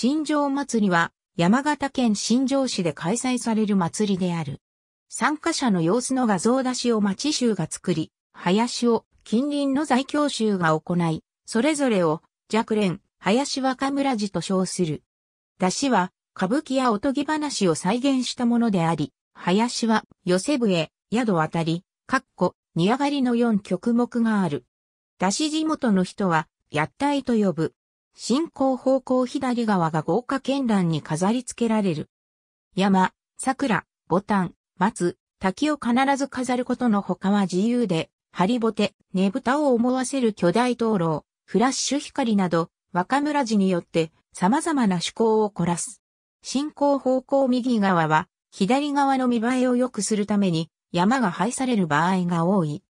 新城祭りは山形県新庄市で開催される祭りである。参加者の様子の画像出しを町衆が作り、林を近隣の在京衆が行い、それぞれを若連、林若村寺と称する。出しは歌舞伎やおとぎ話を再現したものであり、林は寄せ笛、宿渡り、かっこ、煮上がりの4曲目がある。出し地元の人は、やったいと呼ぶ。進行方向左側が豪華絢爛に飾り付けられる。山、桜、牡丹、松、滝を必ず飾ることの他は自由で、ハリボテ、ねぶたを思わせる巨大灯籠、フラッシュ光など、若村寺によって様々な趣向を凝らす。進行方向右側は、左側の見栄えを良くするために、山が配される場合が多い。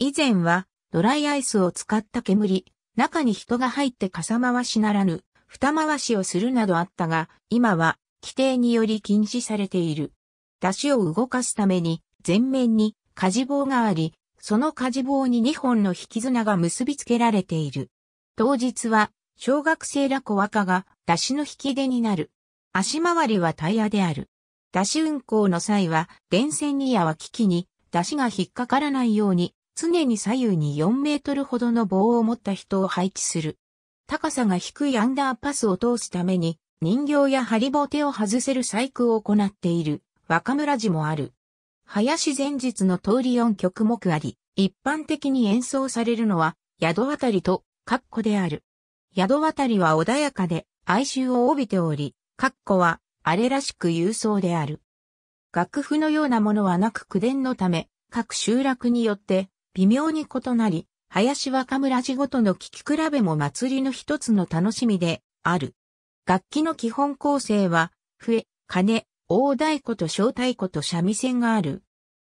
以前は、ドライアイスを使った煙、中に人が入って傘回しならぬ、蓋回しをするなどあったが、今は規定により禁止されている。出汁を動かすために、前面に火事棒があり、その火事棒に2本の引き綱が結び付けられている。当日は、小学生ら小若が出汁の引き出になる。足回りはタイヤである。出汁運行の際は、電線に矢は危機に出汁が引っかからないように常に左右に4メートルほどの棒を持った人を配置する。高さが低いアンダーパスを通すために、人形やハリボテを外せる細工を行っている若村寺もある。林前日の通り4曲目あり、一般的に演奏されるのは、宿渡りと、括弧である。宿渡りは穏やかで、哀愁を帯びており、括弧は、あれらしく郵送である。楽譜のようなものはなく口伝のため、各集落によって微妙に異なり、林若村地ごとの聞き比べも祭りの一つの楽しみである。楽器の基本構成は、笛、鐘、大太鼓と小太鼓と三味線がある。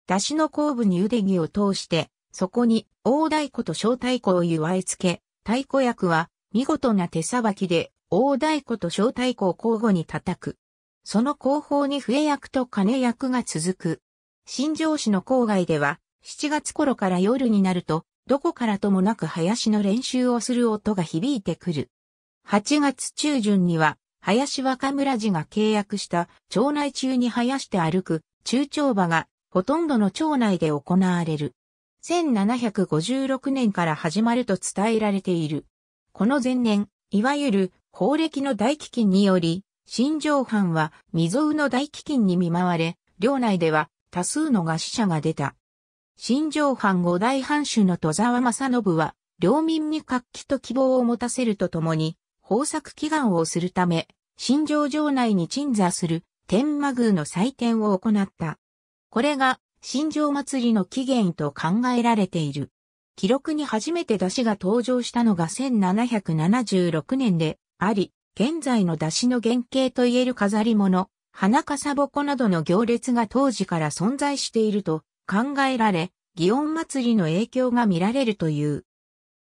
出汁の後部に腕木を通して、そこに大太鼓と小太鼓を祝い付け、太鼓役は見事な手さばきで大太鼓と小太鼓を交互に叩く。その後方に笛役と鐘役が続く。新城市の郊外では7月頃から夜になると、どこからともなく林の練習をする音が響いてくる。8月中旬には、林若村寺が契約した町内中に生やして歩く中町場がほとんどの町内で行われる。1756年から始まると伝えられている。この前年、いわゆる法暦の大飢饉により、新城藩は未曾有の大飢饉に見舞われ、領内では多数の餓死者が出た。新城藩五大藩主の戸沢正信は、領民に活気と希望を持たせるとともに、豊作祈願をするため、新城城内に鎮座する天魔宮の祭典を行った。これが新城祭りの起源と考えられている。記録に初めて出汁が登場したのが1776年であり、現在の出汁の原型といえる飾り物、花笠ぼこなどの行列が当時から存在していると考えられ、祇園祭りの影響が見られるという。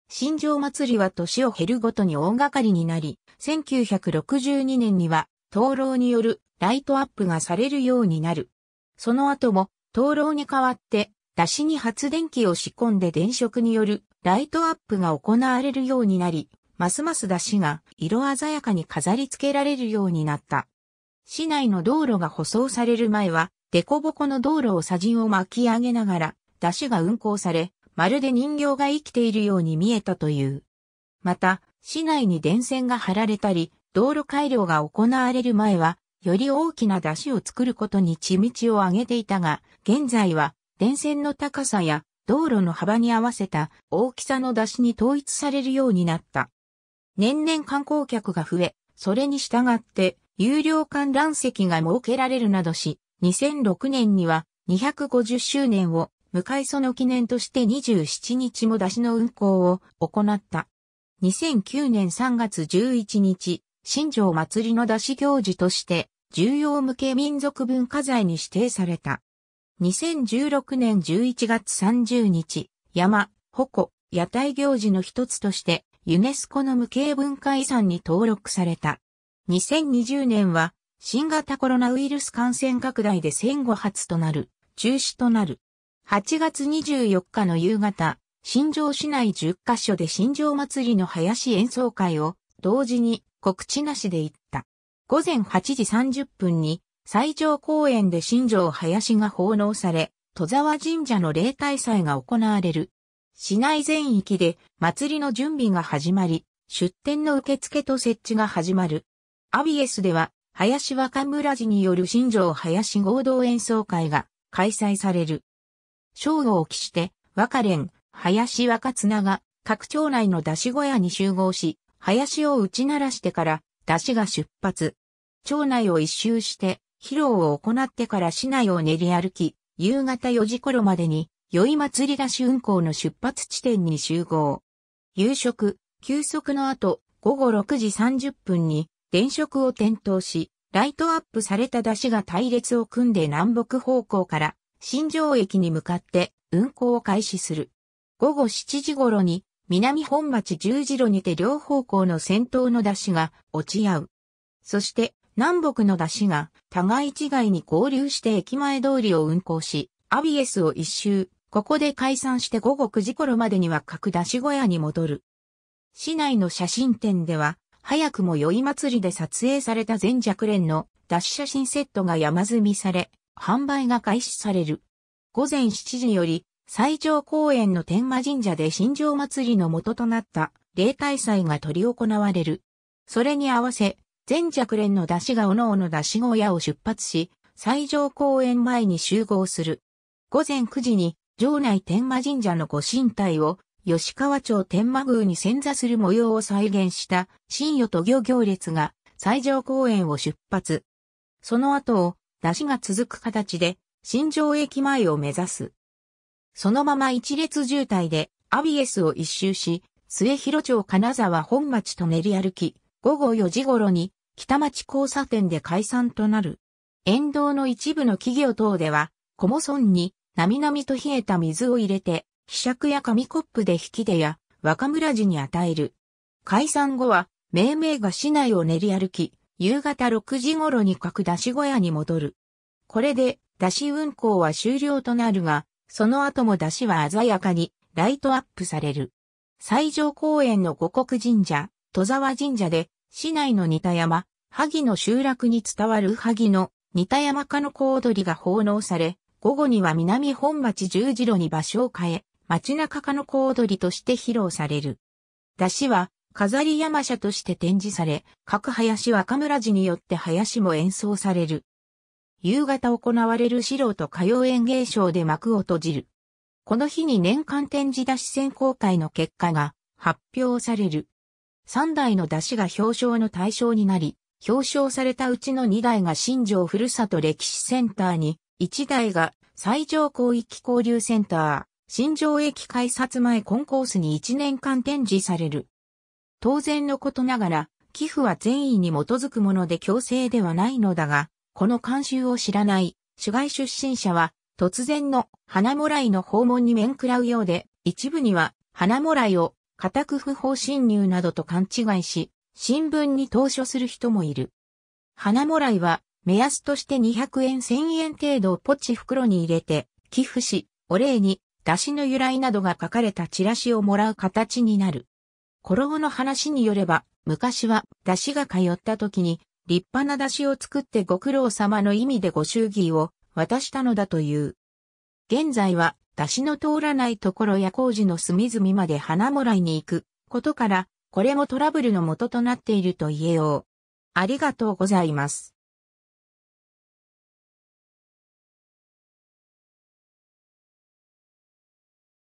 新城祭りは年を経るごとに大掛かりになり、1962年には、灯籠によるライトアップがされるようになる。その後も、灯籠に代わって、出しに発電機を仕込んで電飾によるライトアップが行われるようになり、ますます出しが色鮮やかに飾り付けられるようになった。市内の道路が舗装される前は、凸凹の道路を砂塵を巻き上げながら、出シが運行され、まるで人形が生きているように見えたという。また、市内に電線が張られたり、道路改良が行われる前は、より大きな出汁を作ることに地道を上げていたが、現在は電線の高さや道路の幅に合わせた大きさの出汁に統一されるようになった。年々観光客が増え、それに従って有料観覧席が設けられるなどし、2006年には250周年を迎えその記念として27日も出しの運行を行った。2009年3月11日、新庄祭りの出し行事として重要無形民族文化財に指定された。2016年11月30日、山、鉾、屋台行事の一つとしてユネスコの無形文化遺産に登録された。2020年は新型コロナウイルス感染拡大で戦後初となる、中止となる。8月24日の夕方、新庄市内10カ所で新庄祭りの林演奏会を同時に告知なしで行った。午前8時30分に最上公園で新庄林が奉納され、戸沢神社の例大祭が行われる。市内全域で祭りの準備が始まり、出展の受付と設置が始まる。アビエスでは林若村寺による新庄林合同演奏会が開催される。正午を期して、若連、林若綱が各町内の出し小屋に集合し、林を打ち鳴らしてから出しが出発。町内を一周して、披露を行ってから市内を練り歩き、夕方4時頃までに、宵祭り出し運行の出発地点に集合。夕食、休息の後、午後6時30分に、電飾を点灯し、ライトアップされた出汁が隊列を組んで南北方向から新城駅に向かって運行を開始する。午後7時頃に南本町十字路にて両方向の先頭の出汁が落ち合う。そして南北の出汁が互い違いに合流して駅前通りを運行し、アビエスを一周、ここで解散して午後9時頃までには各出し小屋に戻る。市内の写真展では早くも宵祭りで撮影された全若連の脱写真セットが山積みされ、販売が開始される。午前7時より、最上公園の天満神社で新城祭りの元となった例大祭が取り行われる。それに合わせ、全若連の出汁が各々出汁小屋を出発し、最上公園前に集合する。午前9時に、城内天満神社のご神体を吉川町天満宮に潜座する模様を再現した新与と漁行列が西条公園を出発。その後を出しが続く形で新城駅前を目指す。そのまま一列渋滞でアビエスを一周し、末広町金沢本町と練り歩き、午後4時頃に北町交差点で解散となる。沿道の一部の企業等では、コモ村に、並々と冷えた水を入れて、秘釈や紙コップで引き出や若村寺に与える。解散後は、命名が市内を練り歩き、夕方6時頃に各出し小屋に戻る。これで、出し運行は終了となるが、その後も出しは鮮やかにライトアップされる。最上公園の五国神社、戸沢神社で、市内の似た山、萩の集落に伝わる萩の似た山家の小踊りが奉納され、午後には南本町十字路に場所を変え、街中かの小踊りとして披露される。出汁は、飾り山車として展示され、各林若村寺によって林も演奏される。夕方行われる素人歌謡演芸賞で幕を閉じる。この日に年間展示出し選考会の結果が発表される。3台の出汁が表彰の対象になり、表彰されたうちの2台が新庄ふるさと歴史センターに、1台が最上広域交流センター、新庄駅改札前コンコースに1年間展示される。当然のことながら、寄付は善意に基づくもので強制ではないのだが、この慣習を知らない、市外出身者は、突然の花もらいの訪問に面食らうようで、一部には、花もらいを、固く不法侵入などと勘違いし、新聞に投書する人もいる。花もらいは、目安として200円1000円程度をポチ袋に入れて、寄付し、お礼に出汁の由来などが書かれたチラシをもらう形になる。コロゴの話によれば、昔は出汁が通った時に、立派な出汁を作ってご苦労様の意味でご祝儀を渡したのだという。現在は、出汁の通らないところや工事の隅々まで花もらいに行くことから、これもトラブルの元となっていると言えよう。ありがとうございます。